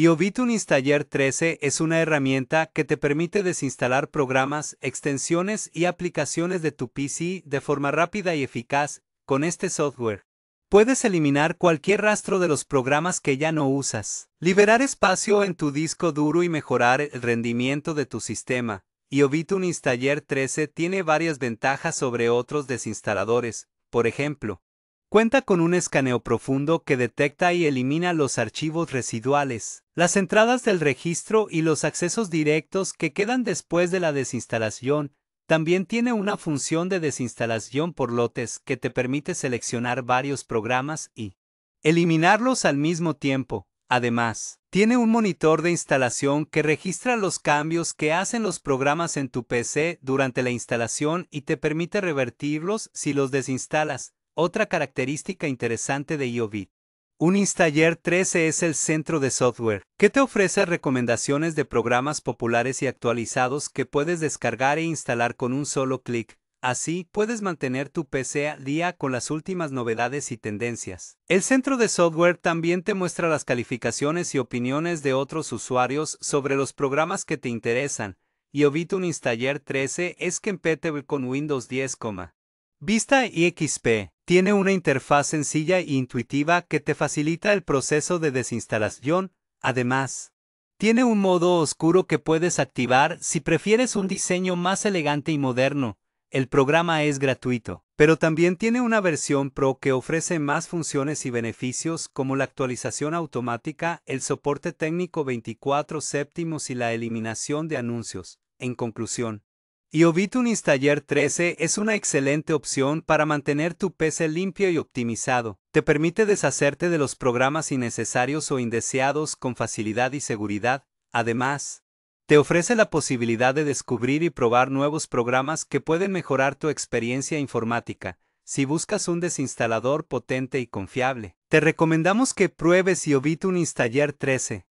IOBIT Installer 13 es una herramienta que te permite desinstalar programas, extensiones y aplicaciones de tu PC de forma rápida y eficaz con este software. Puedes eliminar cualquier rastro de los programas que ya no usas, liberar espacio en tu disco duro y mejorar el rendimiento de tu sistema. IOBIT Installer 13 tiene varias ventajas sobre otros desinstaladores, por ejemplo, Cuenta con un escaneo profundo que detecta y elimina los archivos residuales, las entradas del registro y los accesos directos que quedan después de la desinstalación. También tiene una función de desinstalación por lotes que te permite seleccionar varios programas y eliminarlos al mismo tiempo. Además, tiene un monitor de instalación que registra los cambios que hacen los programas en tu PC durante la instalación y te permite revertirlos si los desinstalas. Otra característica interesante de IOVIT. Un Installer 13 es el centro de software, que te ofrece recomendaciones de programas populares y actualizados que puedes descargar e instalar con un solo clic. Así, puedes mantener tu PC al día con las últimas novedades y tendencias. El centro de software también te muestra las calificaciones y opiniones de otros usuarios sobre los programas que te interesan, y un Installer 13 es compatible con Windows 10, Vista y XP. Tiene una interfaz sencilla e intuitiva que te facilita el proceso de desinstalación. Además, tiene un modo oscuro que puedes activar si prefieres un diseño más elegante y moderno. El programa es gratuito, pero también tiene una versión Pro que ofrece más funciones y beneficios como la actualización automática, el soporte técnico 24 séptimos y la eliminación de anuncios. En conclusión, Iobit Installer 13 es una excelente opción para mantener tu PC limpio y optimizado. Te permite deshacerte de los programas innecesarios o indeseados con facilidad y seguridad. Además, te ofrece la posibilidad de descubrir y probar nuevos programas que pueden mejorar tu experiencia informática. Si buscas un desinstalador potente y confiable, te recomendamos que pruebes Iobit Installer 13.